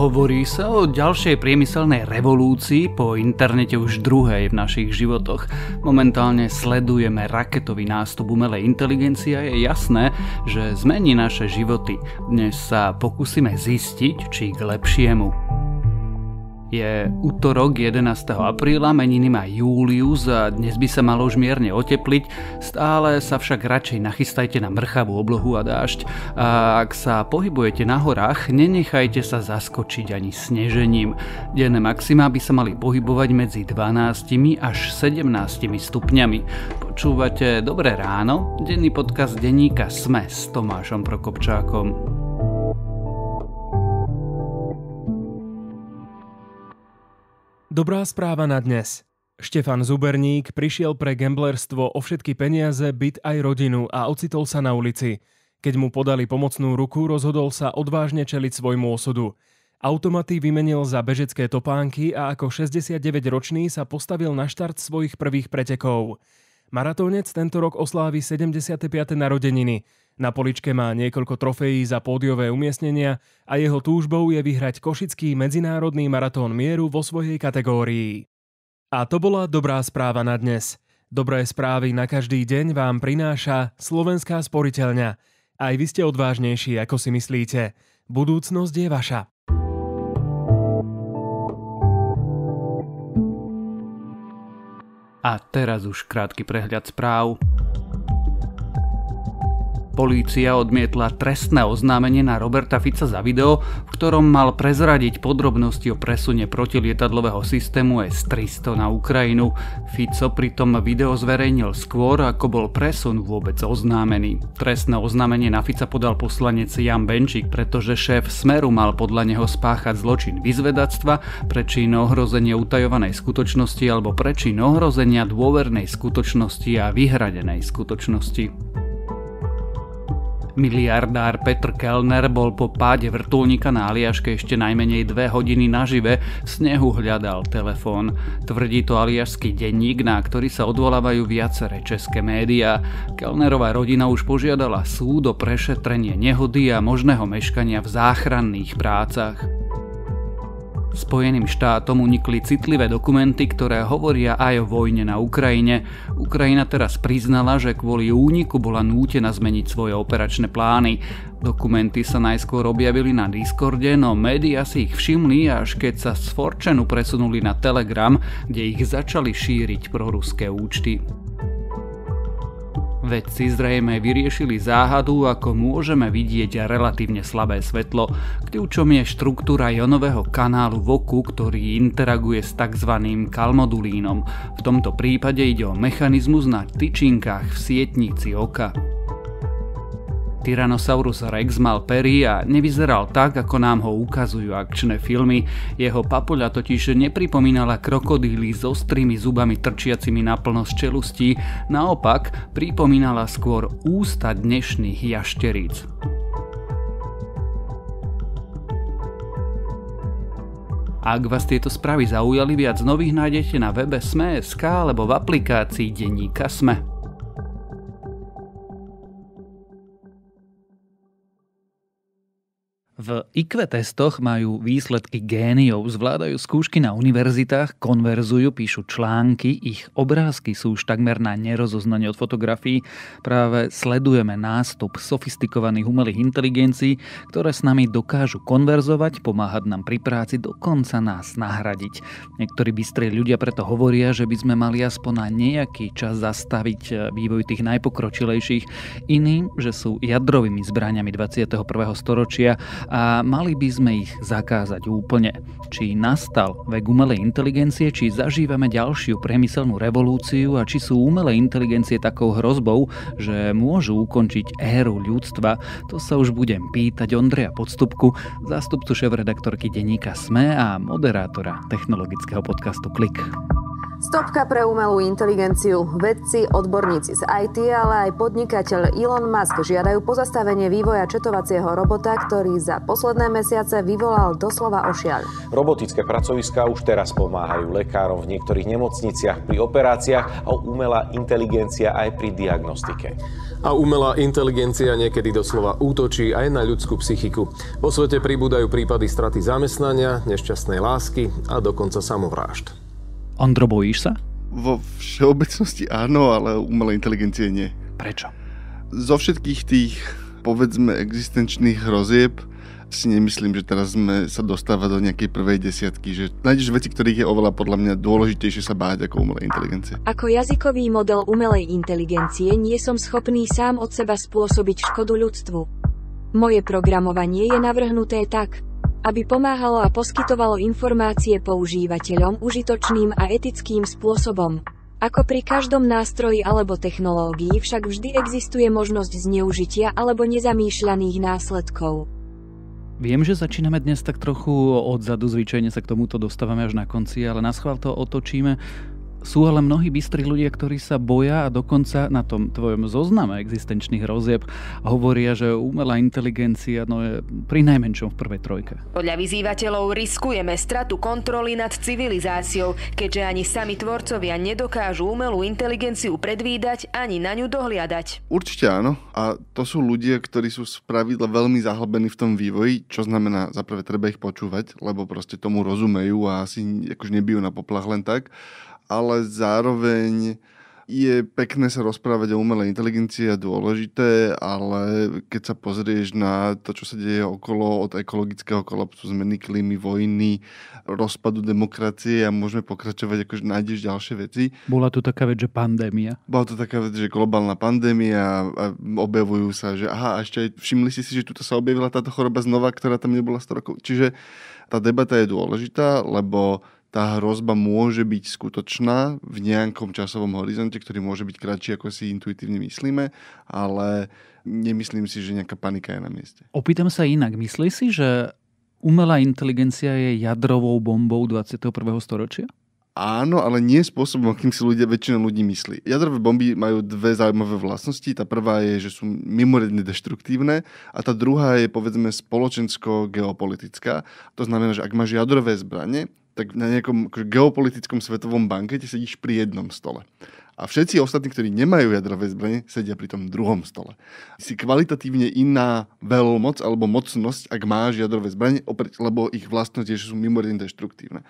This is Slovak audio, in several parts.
Hovorí sa o ďalšej priemyselnej revolúcii po internete už druhej v našich životoch. Momentálne sledujeme raketový nástup umelej inteligencie a je jasné, že zmení naše životy. Dnes sa pokúsime zistiť, či k lepšiemu. Je útorok 11. apríla, meniny má Július a dnes by sa malo už mierne otepliť, stále sa však radšej nachystajte na mrchavú oblohu a dážď. A ak sa pohybujete na horách, nenechajte sa zaskočiť ani snežením. Denné maxima by sa mali pohybovať medzi 12 až 17 stupňami. Počúvate Dobré ráno, denný podcast denníka Sme s Tomášom Prokopčákom. Dobrá správa na dnes. Štefan Zuberník prišiel pre gamblerstvo o všetky peniaze, byt aj rodinu a ocitol sa na ulici. Keď mu podali pomocnú ruku, rozhodol sa odvážne čeliť svojmu osudu. Automaty vymenil za bežecké topánky a ako 69-ročný sa postavil na štart svojich prvých pretekov. Maratónec tento rok oslávi 75. narodeniny. Na poličke má niekoľko trofejí za pódiové umiestnenia a jeho túžbou je vyhrať Košický medzinárodný maratón mieru vo svojej kategórii. A to bola dobrá správa na dnes. Dobré správy na každý deň vám prináša Slovenská sporiteľňa. Aj vy ste odvážnejší, ako si myslíte. Budúcnosť je vaša. A teraz už krátky prehľad správ. Polícia odmietla trestné oznámenie na Roberta Fica za video, v ktorom mal prezradiť podrobnosti o presune protilietadlového systému S-300 na Ukrajinu. Fico pritom video zverejnil skôr, ako bol presun vôbec oznámený. Trestné oznámenie na Fica podal poslanec Jan Benčík, pretože šéf Smeru mal podľa neho spáchať zločin vyzvedactva, prečin ohrozenie utajovanej skutočnosti alebo prečin ohrozenia dôvernej skutočnosti a vyhradenej skutočnosti. Miliardár Petr Kellner bol po páde vrtulníka na Aliaške ešte najmenej dve hodiny nažive, snehu hľadal telefón. Tvrdí to aliašský denník, na ktorý sa odvolávajú viaceré české médiá. Kellnerová rodina už požiadala súd o prešetrenie nehody a možného meškania v záchranných prácach. Spojeným štátom unikli citlivé dokumenty, ktoré hovoria aj o vojne na Ukrajine. Ukrajina teraz priznala, že kvôli úniku bola nútená zmeniť svoje operačné plány. Dokumenty sa najskôr objavili na Discorde, no médiá si ich všimli, až keď sa z Forčenu presunuli na Telegram, kde ich začali šíriť proruské účty. Vedci zrejme vyriešili záhadu, ako môžeme vidieť relatívne slabé svetlo. Kľúčom je štruktúra jonového kanálu v oku, ktorý interaguje s tzv. kalmodulínom. V tomto prípade ide o mechanizmus na tyčinkách v sietnici oka. Tyrannosaurus Rex mal pery a nevyzeral tak, ako nám ho ukazujú akčné filmy. Jeho papuľa totiž nepripomínala krokodíly s ostrými zubami trčiacimi naplno z čelustí, naopak pripomínala skôr ústa dnešných jašteríc. Ak vás tieto správy zaujali, viac nových nájdete na webe Sme.sk alebo v aplikácii Denníka Sme. V IQ testoch majú výsledky géniov, zvládajú skúšky na univerzitách, konverzujú, píšu články, ich obrázky sú už takmer na nerozoznanie od fotografií. Práve sledujeme nástup sofistikovaných umelých inteligencií, ktoré s nami dokážu konverzovať, pomáhať nám pri práci, dokonca nás nahradiť. Niektorí bystri ľudia preto hovoria, že by sme mali aspoň na nejaký čas zastaviť eh, vývoj tých najpokročilejších, iní, že sú jadrovými zbraniami 21. storočia a mali by sme ich zakázať úplne. Či nastal vek umelej inteligencie, či zažívame ďalšiu priemyselnú revolúciu a či sú umelé inteligencie takou hrozbou, že môžu ukončiť éru ľudstva, to sa už budem pýtať Ondreja Podstupku, zástupcu šéf-redaktorky denníka SME a moderátora technologického podcastu Klik. Stopka pre umelú inteligenciu. Vedci, odborníci z IT, ale aj podnikateľ Elon Musk žiadajú pozastavenie vývoja četovacieho robota, ktorý za posledné mesiace vyvolal doslova ošiaľ. Robotické pracoviská už teraz pomáhajú lekárom v niektorých nemocniciach pri operáciách a umelá inteligencia aj pri diagnostike. A umelá inteligencia niekedy doslova útočí aj na ľudskú psychiku. Vo svete pribúdajú prípady straty zamestnania, nešťastnej lásky a dokonca samovrážd. Ondro, bojíš sa? Vo všeobecnosti áno, ale umelej inteligencie nie. Prečo? Zo všetkých tých, povedzme, existenčných hrozieb si nemyslím, že teraz sme sa dostáva do nejakej prvej desiatky, že nájdeš veci, ktorých je oveľa podľa mňa dôležitejšie sa báť ako umelej inteligencie. Ako jazykový model umelej inteligencie nie som schopný sám od seba spôsobiť škodu ľudstvu. Moje programovanie je navrhnuté tak, aby pomáhalo a poskytovalo informácie používateľom užitočným a etickým spôsobom. Ako pri každom nástroji alebo technológii však vždy existuje možnosť zneužitia alebo nezamýšľaných následkov. Viem, že začíname dnes tak trochu odzadu, zvyčajne sa k tomuto dostávame až na konci, ale na schvál to otočíme. Sú ale mnohí bystri ľudia, ktorí sa boja a dokonca na tom tvojom zozname existenčných rozieb hovoria, že umelá inteligencia no je pri najmenšom v prvej trojke. Podľa vyzývateľov riskujeme stratu kontroly nad civilizáciou, keďže ani sami tvorcovia nedokážu umelú inteligenciu predvídať ani na ňu dohliadať. Určite áno. A to sú ľudia, ktorí sú spravidla veľmi zahlbení v tom vývoji, čo znamená, zaprvé treba ich počúvať, lebo proste tomu rozumejú a asi akože nebijú na poplach len tak ale zároveň je pekné sa rozprávať o umelej inteligencii a dôležité, ale keď sa pozrieš na to, čo sa deje okolo od ekologického kolapsu, zmeny klímy, vojny, rozpadu demokracie a môžeme pokračovať akože nájdeš ďalšie veci. Bola tu taká vec, že pandémia. Bola to taká vec, že globálna pandémia a objavujú sa, že aha, a ešte aj všimli si si, že tu sa objavila táto choroba znova, ktorá tam nebola 100 rokov. Čiže tá debata je dôležitá, lebo tá hrozba môže byť skutočná v nejakom časovom horizonte, ktorý môže byť kratší, ako si intuitívne myslíme, ale nemyslím si, že nejaká panika je na mieste. Opýtam sa inak. Myslí si, že umelá inteligencia je jadrovou bombou 21. storočia? Áno, ale nie spôsobom, akým si ľudia, väčšina ľudí myslí. Jadrové bomby majú dve zaujímavé vlastnosti. Tá prvá je, že sú mimoriadne destruktívne a tá druhá je, povedzme, spoločensko-geopolitická. To znamená, že ak máš jadrové zbranie, tak na nejakom akože geopolitickom svetovom bankete sedíš pri jednom stole. A všetci ostatní, ktorí nemajú jadrové zbranie, sedia pri tom druhom stole. Si kvalitatívne iná veľmoc alebo mocnosť, ak máš jadrové zbranie, lebo ich vlastnosť je, že sú mimoriadne destruktívne.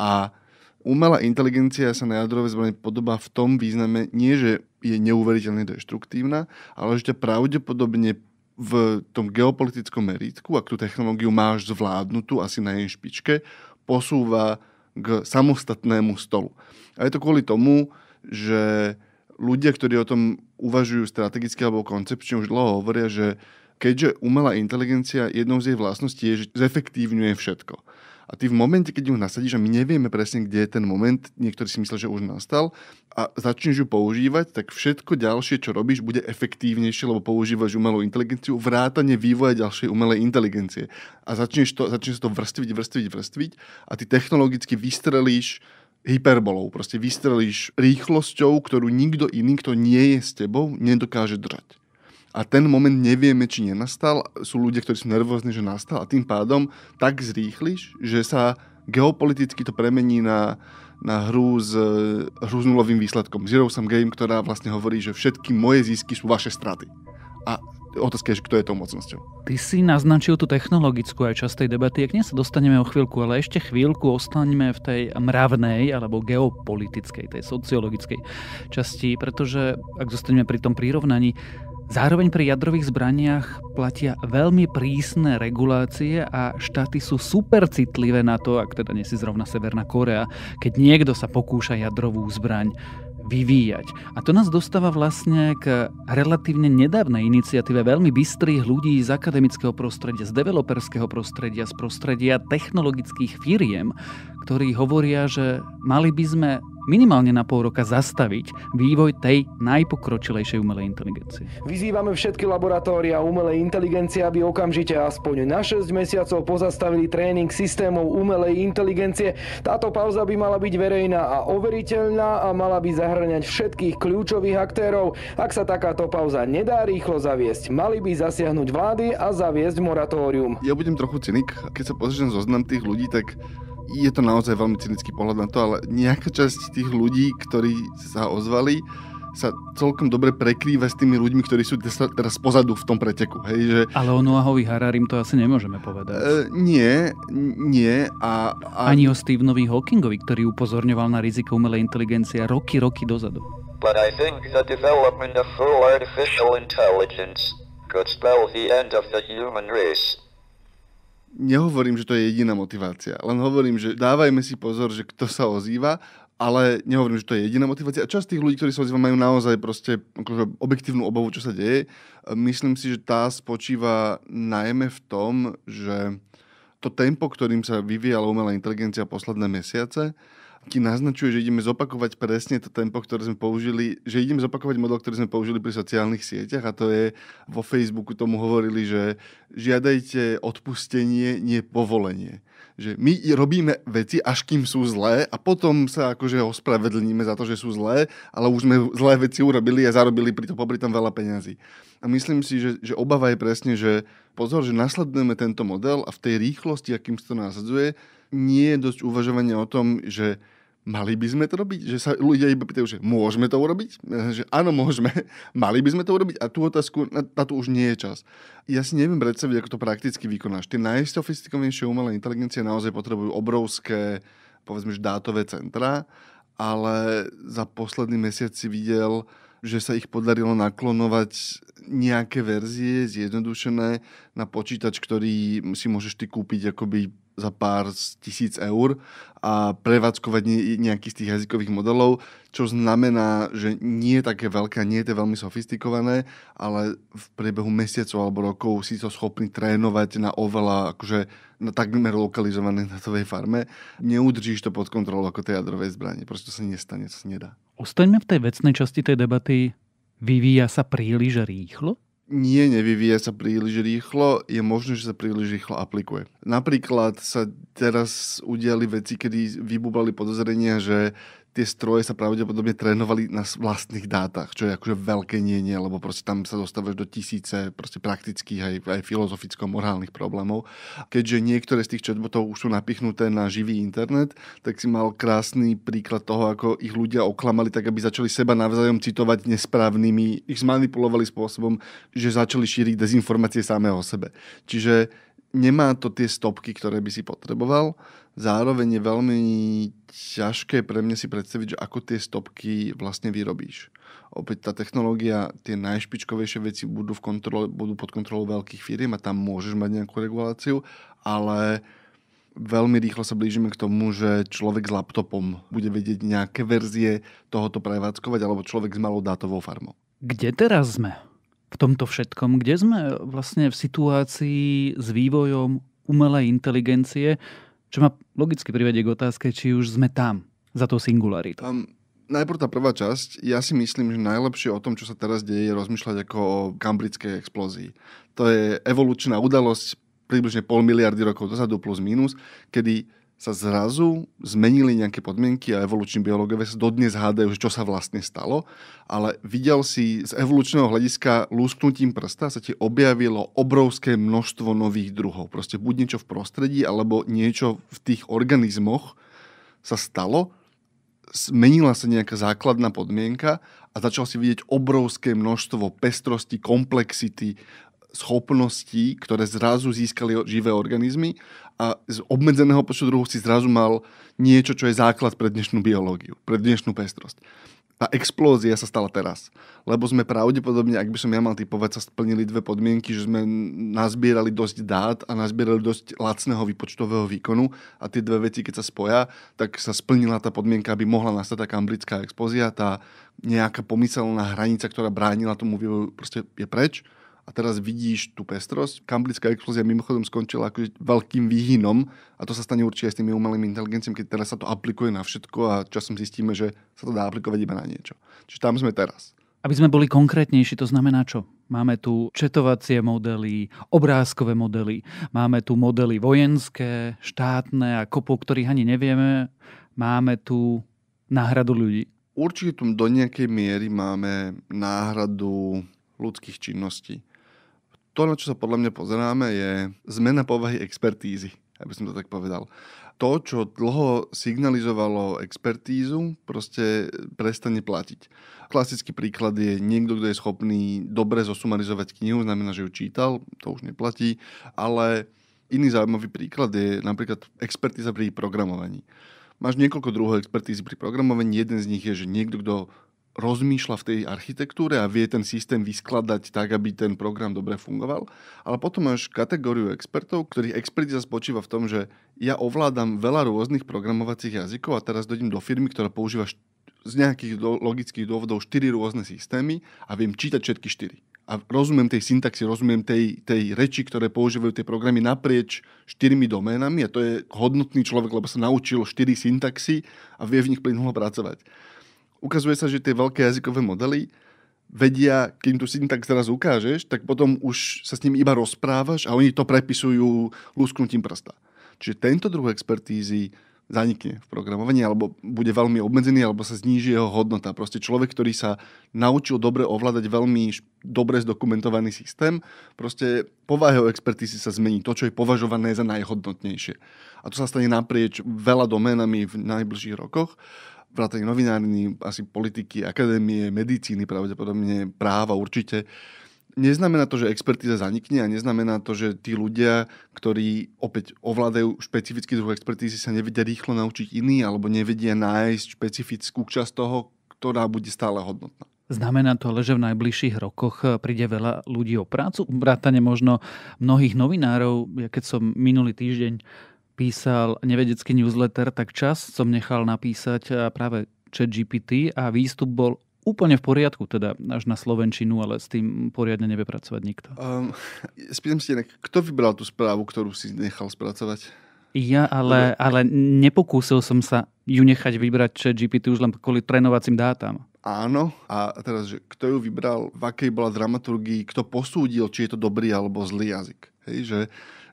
A Umelá inteligencia sa na jadrové zbranie podobá v tom význame nie, že je neuveriteľne deštruktívna, ale že ťa pravdepodobne v tom geopolitickom meritku, ak tú technológiu máš zvládnutú asi na jej špičke, posúva k samostatnému stolu. A je to kvôli tomu, že ľudia, ktorí o tom uvažujú strategicky alebo koncepčne, už dlho hovoria, že keďže umelá inteligencia jednou z jej vlastností je, že zefektívňuje všetko a ty v momente, keď ju nasadíš, a my nevieme presne, kde je ten moment, niektorí si myslia, že už nastal, a začneš ju používať, tak všetko ďalšie, čo robíš, bude efektívnejšie, lebo používaš umelú inteligenciu, vrátanie vývoja ďalšej umelej inteligencie. A začneš to, začneš to vrstviť, vrstviť, vrstviť a ty technologicky vystrelíš hyperbolou. Proste vystrelíš rýchlosťou, ktorú nikto iný, kto nie je s tebou, nedokáže držať a ten moment nevieme, či nenastal. Sú ľudia, ktorí sú nervózni, že nastal a tým pádom tak zrýchliš, že sa geopoliticky to premení na, na hru s, hru s nulovým výsledkom. Zero Sum Game, ktorá vlastne hovorí, že všetky moje zisky sú vaše straty. A otázka je, kto je tou mocnosťou. Ty si naznačil tú technologickú aj časť tej debaty, k nej sa dostaneme o chvíľku, ale ešte chvíľku ostaneme v tej mravnej alebo geopolitickej, tej sociologickej časti, pretože ak zostaneme pri tom prírovnaní, Zároveň pri jadrových zbraniach platia veľmi prísne regulácie a štáty sú super citlivé na to, ak teda nie si zrovna Severná Korea, keď niekto sa pokúša jadrovú zbraň vyvíjať. A to nás dostáva vlastne k relatívne nedávnej iniciatíve veľmi bystrých ľudí z akademického prostredia, z developerského prostredia, z prostredia technologických firiem, ktorí hovoria, že mali by sme minimálne na pol roka zastaviť vývoj tej najpokročilejšej umelej inteligencie. Vyzývame všetky laboratória umelej inteligencie, aby okamžite aspoň na 6 mesiacov pozastavili tréning systémov umelej inteligencie. Táto pauza by mala byť verejná a overiteľná a mala by zahrňať všetkých kľúčových aktérov. Ak sa takáto pauza nedá rýchlo zaviesť, mali by zasiahnuť vlády a zaviesť moratórium. Ja budem trochu cynik, keď sa pozriem zoznam tých ľudí, tak je to naozaj veľmi cynický pohľad na to, ale nejaká časť tých ľudí, ktorí sa ozvali, sa celkom dobre prekrýva s tými ľuďmi, ktorí sú teraz pozadu v tom preteku. Hej, že... Ale o Noahovi Hararim to asi nemôžeme povedať. E, nie, nie. A, a... Ani o Stevenovi Hawkingovi, ktorý upozorňoval na riziko umelej inteligencie roky, roky dozadu. But I think the development of full artificial intelligence could spell the end of the human race nehovorím, že to je jediná motivácia, len hovorím, že dávajme si pozor, že kto sa ozýva, ale nehovorím, že to je jediná motivácia. A časť tých ľudí, ktorí sa ozývajú, majú naozaj proste akože objektívnu obavu, čo sa deje. Myslím si, že tá spočíva najmä v tom, že to tempo, ktorým sa vyvíjala umelá inteligencia posledné mesiace, ti naznačuje, že ideme zopakovať presne to tempo, ktoré sme použili, že ideme zopakovať model, ktorý sme použili pri sociálnych sieťach a to je, vo Facebooku tomu hovorili, že žiadajte odpustenie, nie povolenie. Že my robíme veci, až kým sú zlé a potom sa akože ospravedlníme za to, že sú zlé, ale už sme zlé veci urobili a zarobili pri tom, tom veľa peňazí. A myslím si, že, že obava je presne, že pozor, že nasledujeme tento model a v tej rýchlosti, akým sa to nasadzuje, nie je dosť uvažovania o tom, že mali by sme to robiť? Že sa ľudia iba pýtajú, že môžeme to urobiť? Že áno, môžeme. Mali by sme to urobiť? A tú otázku, na, na už nie je čas. Ja si neviem predstaviť, ako to prakticky vykonáš. Tie najsofistikovanejšie umelé inteligencie naozaj potrebujú obrovské, povedzme, dátové centra, ale za posledný mesiac si videl, že sa ich podarilo naklonovať nejaké verzie zjednodušené na počítač, ktorý si môžeš ty kúpiť akoby za pár tisíc eur a prevádzkovať nejakých z tých jazykových modelov, čo znamená, že nie je také veľké, nie je to veľmi sofistikované, ale v priebehu mesiacov alebo rokov si to schopný trénovať na oveľa, akože na takmer lokalizovanej datovej farme. Neudržíš to pod kontrolou ako tej jadrovej zbranie. Proste to sa nestane, to sa nedá. Ostaňme v tej vecnej časti tej debaty. Vyvíja sa príliš rýchlo? nie, nevyvíja sa príliš rýchlo, je možné, že sa príliš rýchlo aplikuje. Napríklad sa teraz udiali veci, kedy vybúbali podozrenia, že tie stroje sa pravdepodobne trénovali na vlastných dátach, čo je akože veľké nie, nie, lebo proste tam sa dostávaš do tisíce proste praktických aj, aj filozoficko-morálnych problémov. Keďže niektoré z tých chatbotov už sú napichnuté na živý internet, tak si mal krásny príklad toho, ako ich ľudia oklamali tak, aby začali seba navzájom citovať nesprávnymi, ich zmanipulovali spôsobom, že začali šíriť dezinformácie samé o sebe. Čiže nemá to tie stopky, ktoré by si potreboval. Zároveň je veľmi ťažké pre mňa si predstaviť, že ako tie stopky vlastne vyrobíš. Opäť tá technológia, tie najšpičkovejšie veci budú, v kontrole, budú pod kontrolou veľkých firiem a tam môžeš mať nejakú reguláciu, ale veľmi rýchlo sa blížime k tomu, že človek s laptopom bude vedieť nejaké verzie tohoto prevádzkovať alebo človek s malou dátovou farmou. Kde teraz sme? v tomto všetkom, kde sme vlastne v situácii s vývojom umelej inteligencie, čo ma logicky privedie k otázke, či už sme tam za tou singularitou. Um, najprv tá prvá časť. Ja si myslím, že najlepšie o tom, čo sa teraz deje, je rozmýšľať ako o kambrickej explózii. To je evolučná udalosť približne pol miliardy rokov dozadu plus minus, kedy sa zrazu zmenili nejaké podmienky a evoluční biológovia sa dodnes hádajú, čo sa vlastne stalo, ale videl si z evolučného hľadiska lúsknutím prsta sa ti objavilo obrovské množstvo nových druhov. Proste buď niečo v prostredí, alebo niečo v tých organizmoch sa stalo, zmenila sa nejaká základná podmienka a začal si vidieť obrovské množstvo pestrosti, komplexity, schopností, ktoré zrazu získali živé organizmy a z obmedzeného počtu druhov si zrazu mal niečo, čo je základ pre dnešnú biológiu, pre dnešnú pestrosť. Tá explózia sa stala teraz. Lebo sme pravdepodobne, ak by som ja mal typovať, sa splnili dve podmienky, že sme nazbierali dosť dát a nazbierali dosť lacného výpočtového výkonu a tie dve veci, keď sa spoja, tak sa splnila tá podmienka, aby mohla nastať tá kambrická explózia, tá nejaká pomyselná hranica, ktorá bránila tomu vývoju, proste je preč a teraz vidíš tú pestrosť. Kamblická explózia mimochodom skončila ako veľkým výhynom a to sa stane určite aj s tými umelými inteligenciami, keď teraz sa to aplikuje na všetko a časom zistíme, že sa to dá aplikovať iba na niečo. Čiže tam sme teraz. Aby sme boli konkrétnejší, to znamená čo? Máme tu četovacie modely, obrázkové modely, máme tu modely vojenské, štátne a kopu, ktorých ani nevieme. Máme tu náhradu ľudí. Určite tu do nejakej miery máme náhradu ľudských činností to, na čo sa podľa mňa pozeráme, je zmena povahy expertízy, aby som to tak povedal. To, čo dlho signalizovalo expertízu, proste prestane platiť. Klasický príklad je niekto, kto je schopný dobre zosumarizovať knihu, znamená, že ju čítal, to už neplatí, ale iný zaujímavý príklad je napríklad expertíza pri programovaní. Máš niekoľko druhov expertízy pri programovaní, jeden z nich je, že niekto, kto rozmýšľa v tej architektúre a vie ten systém vyskladať tak, aby ten program dobre fungoval. Ale potom máš kategóriu expertov, ktorých expertíza spočíva v tom, že ja ovládam veľa rôznych programovacích jazykov a teraz dojdem do firmy, ktorá používa z nejakých do, logických dôvodov štyri rôzne systémy a viem čítať všetky štyri. A rozumiem tej syntaxi, rozumiem tej, tej reči, ktoré používajú tie programy naprieč štyrmi doménami a to je hodnotný človek, lebo sa naučil štyri syntaxi a vie v nich plynulo pracovať ukazuje sa, že tie veľké jazykové modely vedia, keď im tú syntax teraz ukážeš, tak potom už sa s nimi iba rozprávaš a oni to prepisujú lúsknutím prsta. Čiže tento druh expertízy zanikne v programovaní, alebo bude veľmi obmedzený, alebo sa zníži jeho hodnota. Proste človek, ktorý sa naučil dobre ovládať veľmi dobre zdokumentovaný systém, proste povaha jeho expertízy sa zmení, to, čo je považované za najhodnotnejšie. A to sa stane naprieč veľa doménami v najbližších rokoch, vrátane novinárny, asi politiky, akadémie, medicíny pravdepodobne, práva určite neznamená to, že expertíza zanikne a neznamená to, že tí ľudia, ktorí opäť ovládajú špecifický druh expertízy, sa nevedia rýchlo naučiť iný alebo nevedia nájsť špecifickú časť toho, ktorá bude stále hodnotná. Znamená to ale, že v najbližších rokoch eh, príde veľa ľudí o prácu, vrátane možno mnohých novinárov. Ja keď som minulý týždeň písal nevedecký newsletter, tak čas som nechal napísať eh, práve ChatGPT a výstup bol úplne v poriadku, teda až na Slovenčinu, ale s tým poriadne nevie pracovať nikto. Um, spýtam si inak, kto vybral tú správu, ktorú si nechal spracovať? Ja, ale, ale nepokúsil som sa ju nechať vybrať chat GPT už len kvôli trénovacím dátam. Áno, a teraz, že kto ju vybral, v akej bola dramaturgii, kto posúdil, či je to dobrý alebo zlý jazyk. Hej, že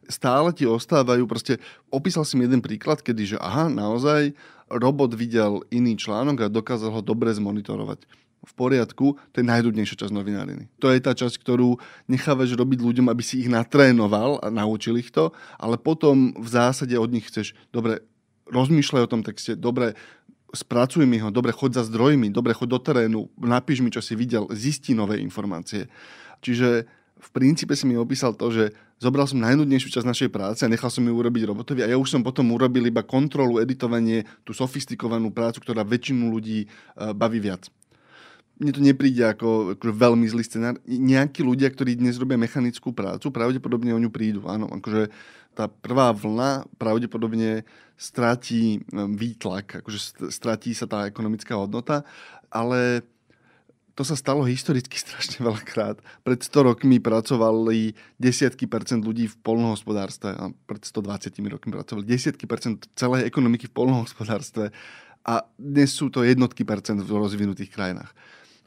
stále ti ostávajú, proste opísal si mi jeden príklad, kedy, že aha, naozaj robot videl iný článok a dokázal ho dobre zmonitorovať v poriadku, to je najdudnejšia časť novináriny. To je tá časť, ktorú nechávaš robiť ľuďom, aby si ich natrénoval a naučil ich to, ale potom v zásade od nich chceš, dobre, rozmýšľaj o tom texte, dobre, spracuj mi ho, dobre, choď za zdrojmi, dobre, choď do terénu, napíš mi, čo si videl, zisti nové informácie. Čiže v princípe si mi opísal to, že zobral som najnudnejšiu časť našej práce a nechal som ju urobiť robotovi a ja už som potom urobil iba kontrolu, editovanie, tú sofistikovanú prácu, ktorá väčšinu ľudí e, baví viac. Mne to nepríde ako, ako veľmi zlý scenár. Nejakí ľudia, ktorí dnes robia mechanickú prácu, pravdepodobne o ňu prídu. Áno, akože tá prvá vlna pravdepodobne stratí e, výtlak, akože stratí sa tá ekonomická hodnota, ale to sa stalo historicky strašne veľakrát. Pred 100 rokmi pracovali desiatky percent ľudí v polnohospodárstve a pred 120 rokmi pracovali desiatky percent celej ekonomiky v polnohospodárstve a dnes sú to jednotky percent v rozvinutých krajinách.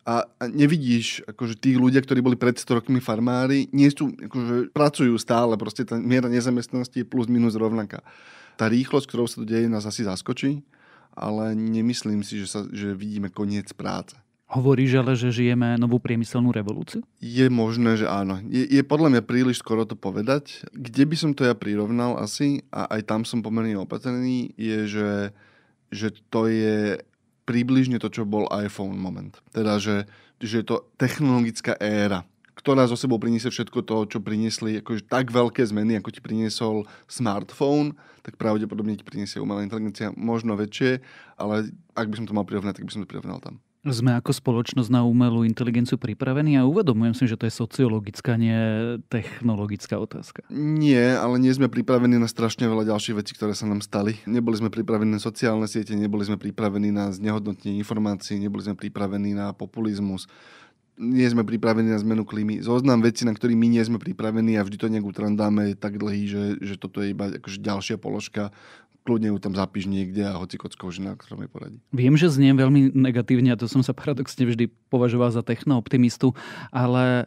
A nevidíš, akože tí ľudia, ktorí boli pred 100 rokmi farmári, nie sú, akože pracujú stále, proste tá miera nezamestnanosti je plus minus rovnaká. Tá rýchlosť, ktorou sa to deje, nás asi zaskočí, ale nemyslím si, že, sa, že vidíme koniec práce. Hovorí ale, že žijeme novú priemyselnú revolúciu? Je možné, že áno. Je, je podľa mňa príliš skoro to povedať. Kde by som to ja prirovnal asi, a aj tam som pomerne opatrný, je, že, že to je približne to, čo bol iPhone moment. Teda, že, že je to technologická éra ktorá zo sebou priniesie všetko to, čo priniesli akože tak veľké zmeny, ako ti priniesol smartphone, tak pravdepodobne ti priniesie umelá inteligencia možno väčšie, ale ak by som to mal prirovnať, tak by som to prirovnal tam. Sme ako spoločnosť na umelú inteligenciu pripravení a uvedomujem si, že to je sociologická, nie technologická otázka. Nie, ale nie sme pripravení na strašne veľa ďalších vecí, ktoré sa nám stali. Neboli sme pripravení na sociálne siete, neboli sme pripravení na znehodnotenie informácií, neboli sme pripravení na populizmus, nie sme pripravení na zmenu klímy. Zoznam vecí, na ktorých my nie sme pripravení a vždy to nejak utrandáme, je tak dlhý, že, že toto je iba akože ďalšia položka kľudne ju tam zapíš niekde a hoci kockou žena, ktorá mi poradí. Viem, že zniem veľmi negatívne a to som sa paradoxne vždy považoval za techno-optimistu, ale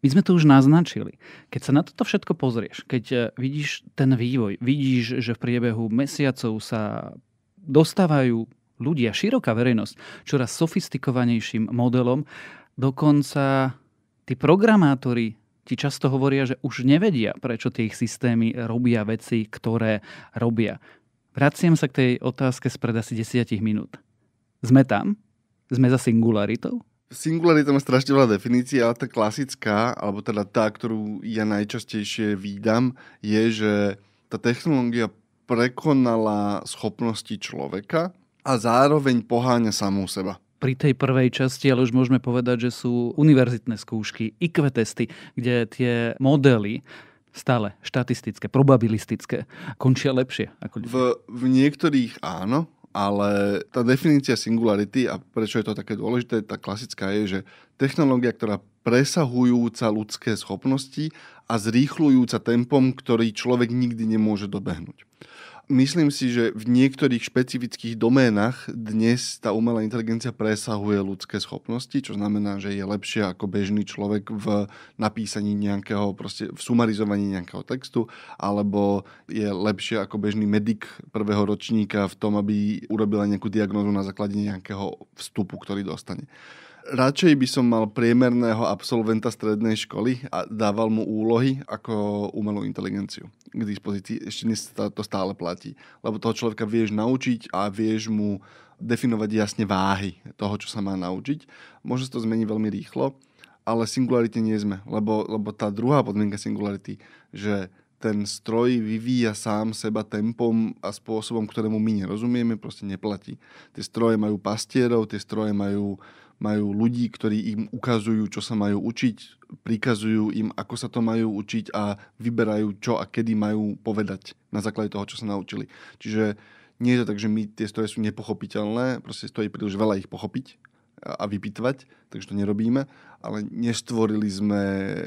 my sme to už naznačili. Keď sa na toto všetko pozrieš, keď e, vidíš ten vývoj, vidíš, že v priebehu mesiacov sa dostávajú ľudia, široká verejnosť, čoraz sofistikovanejším modelom, dokonca tí programátori ti často hovoria, že už nevedia, prečo tie ich systémy robia veci, ktoré robia. Vraciam sa k tej otázke spred asi 10 minút. Sme tam? Sme za singularitou? Singularita má strašne veľa definícií, ale tá klasická, alebo teda tá, ktorú ja najčastejšie výdam, je, že tá technológia prekonala schopnosti človeka a zároveň poháňa samú seba pri tej prvej časti, ale už môžeme povedať, že sú univerzitné skúšky, IQ testy, kde tie modely stále štatistické, probabilistické, končia lepšie. Ako... V, v niektorých áno, ale tá definícia singularity a prečo je to také dôležité, tá klasická je, že technológia, ktorá presahujúca ľudské schopnosti a zrýchľujúca tempom, ktorý človek nikdy nemôže dobehnúť myslím si, že v niektorých špecifických doménach dnes tá umelá inteligencia presahuje ľudské schopnosti, čo znamená, že je lepšie ako bežný človek v napísaní nejakého, proste v sumarizovaní nejakého textu, alebo je lepšie ako bežný medic prvého ročníka v tom, aby urobila nejakú diagnozu na základe nejakého vstupu, ktorý dostane radšej by som mal priemerného absolventa strednej školy a dával mu úlohy ako umelú inteligenciu k dispozícii. Ešte dnes to stále platí. Lebo toho človeka vieš naučiť a vieš mu definovať jasne váhy toho, čo sa má naučiť. Môže sa to zmeniť veľmi rýchlo, ale singularity nie sme. Lebo, lebo tá druhá podmienka singularity, že ten stroj vyvíja sám seba tempom a spôsobom, ktorému my nerozumieme, proste neplatí. Tie stroje majú pastierov, tie stroje majú majú ľudí, ktorí im ukazujú, čo sa majú učiť, prikazujú im, ako sa to majú učiť a vyberajú, čo a kedy majú povedať na základe toho, čo sa naučili. Čiže nie je to tak, že my tie stroje sú nepochopiteľné, proste stojí príliš veľa ich pochopiť a vypýtvať, takže to nerobíme, ale nestvorili sme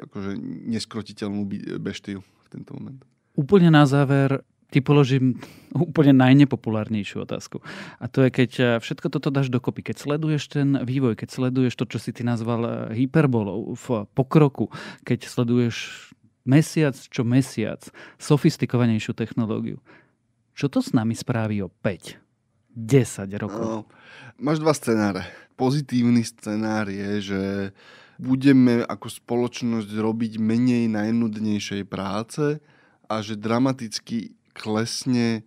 akože neskrotiteľnú beštiu v tento moment. Úplne na záver, Ty položím úplne najnepopulárnejšiu otázku. A to je, keď e, všetko toto dáš dokopy, keď sleduješ ten vývoj, keď sleduješ to, čo si ty nazval e, hyperbolou v pokroku, keď sleduješ mesiac čo mesiac sofistikovanejšiu technológiu. Čo to s nami spraví o 5, 10 rokov? No, máš dva scenáre. Pozitívny scenár je, že budeme ako spoločnosť robiť menej najnudnejšej práce a že dramaticky klesne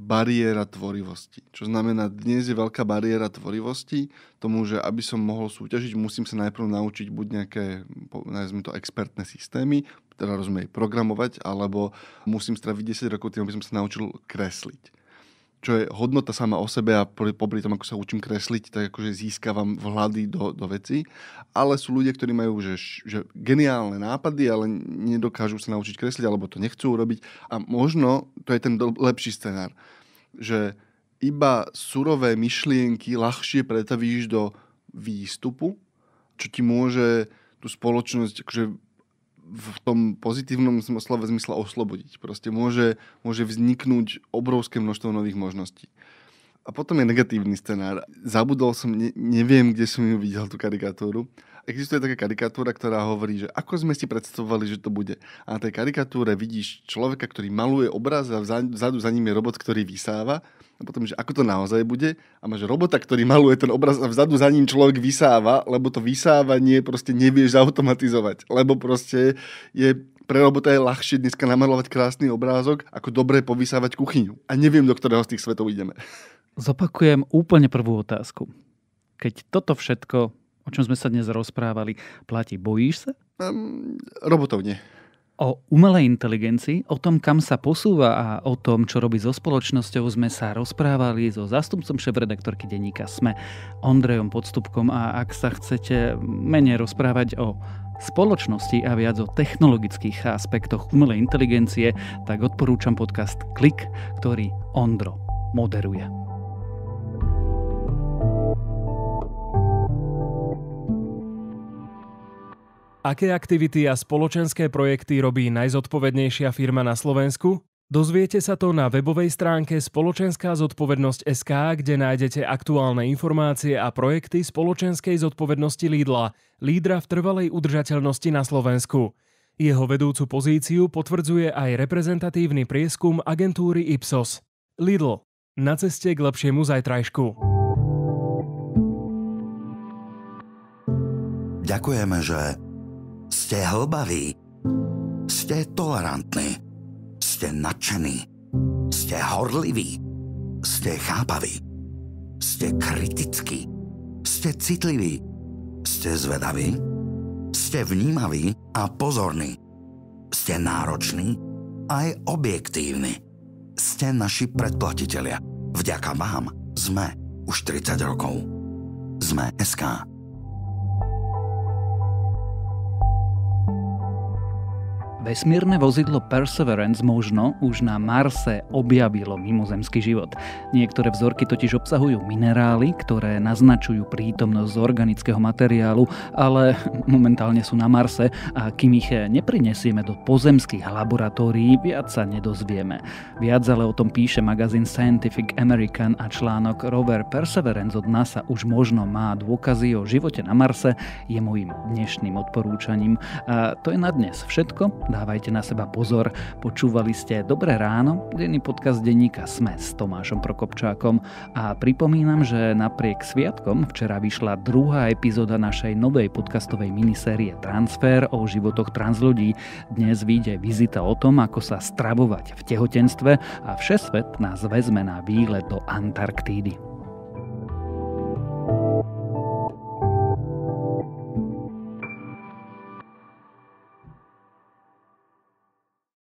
bariéra tvorivosti. Čo znamená, dnes je veľká bariéra tvorivosti tomu, že aby som mohol súťažiť, musím sa najprv naučiť buď nejaké, nazvime to, expertné systémy, teda rozumiem, programovať, alebo musím straviť 10 rokov tým, aby som sa naučil kresliť čo je hodnota sama o sebe a popri tom, ako sa učím kresliť, tak akože získavam vhľady do, do veci. Ale sú ľudia, ktorí majú že, že geniálne nápady, ale nedokážu sa naučiť kresliť, alebo to nechcú urobiť. A možno to je ten lepší scenár, že iba surové myšlienky ľahšie pretavíš do výstupu, čo ti môže tú spoločnosť akože v tom pozitívnom slove zmysle oslobodiť. Proste môže, môže vzniknúť obrovské množstvo nových možností. A potom je negatívny scenár. Zabudol som, ne, neviem, kde som ju videl, tú karikatúru. Existuje taká karikatúra, ktorá hovorí, že ako sme si predstavovali, že to bude. A na tej karikatúre vidíš človeka, ktorý maluje obraz a vzadu za ním je robot, ktorý vysáva a potom, že ako to naozaj bude a máš robota, ktorý maluje ten obraz a vzadu za ním človek vysáva, lebo to vysávanie proste nevieš zautomatizovať, lebo proste je pre robota je ľahšie dneska namalovať krásny obrázok, ako dobre povysávať kuchyňu. A neviem, do ktorého z tých svetov ideme. Zopakujem úplne prvú otázku. Keď toto všetko, o čom sme sa dnes rozprávali, platí, bojíš sa? Um, robotov nie. O umelej inteligencii, o tom, kam sa posúva a o tom, čo robí so spoločnosťou, sme sa rozprávali so zástupcom šéf-redaktorky denníka SME, Ondrejom Podstupkom a ak sa chcete menej rozprávať o spoločnosti a viac o technologických aspektoch umelej inteligencie, tak odporúčam podcast Klik, ktorý Ondro moderuje. Aké aktivity a spoločenské projekty robí najzodpovednejšia firma na Slovensku? Dozviete sa to na webovej stránke spoločenská zodpovednosť SK, kde nájdete aktuálne informácie a projekty spoločenskej zodpovednosti Lídla, lídra v trvalej udržateľnosti na Slovensku. Jeho vedúcu pozíciu potvrdzuje aj reprezentatívny prieskum agentúry Ipsos. Lidl. Na ceste k lepšiemu zajtrajšku. Ďakujeme, že ste hlbaví. Ste tolerantní. Ste nadšení. Ste horliví. Ste chápaví. Ste kritickí. Ste citliví. Ste zvedaví. Ste vnímaví a pozorní. Ste nároční aj objektívni. Ste naši predplatitelia. Vďaka vám sme už 30 rokov. Sme SK. Vesmírne vozidlo Perseverance možno už na Marse objavilo mimozemský život. Niektoré vzorky totiž obsahujú minerály, ktoré naznačujú prítomnosť organického materiálu, ale momentálne sú na Marse a kým ich neprinesieme do pozemských laboratórií, viac sa nedozvieme. Viac ale o tom píše magazín Scientific American a článok Rover Perseverance od NASA už možno má dôkazy o živote na Marse, je môjim dnešným odporúčaním. A to je na dnes všetko. Dávajte na seba pozor. Počúvali ste Dobré ráno, denný podcast denníka Sme s Tomášom Prokopčákom a pripomínam, že napriek sviatkom včera vyšla druhá epizóda našej novej podcastovej minisérie Transfer o životoch trans ľudí. Dnes vyjde vizita o tom, ako sa stravovať v tehotenstve a všesvet nás vezme na výlet do Antarktídy.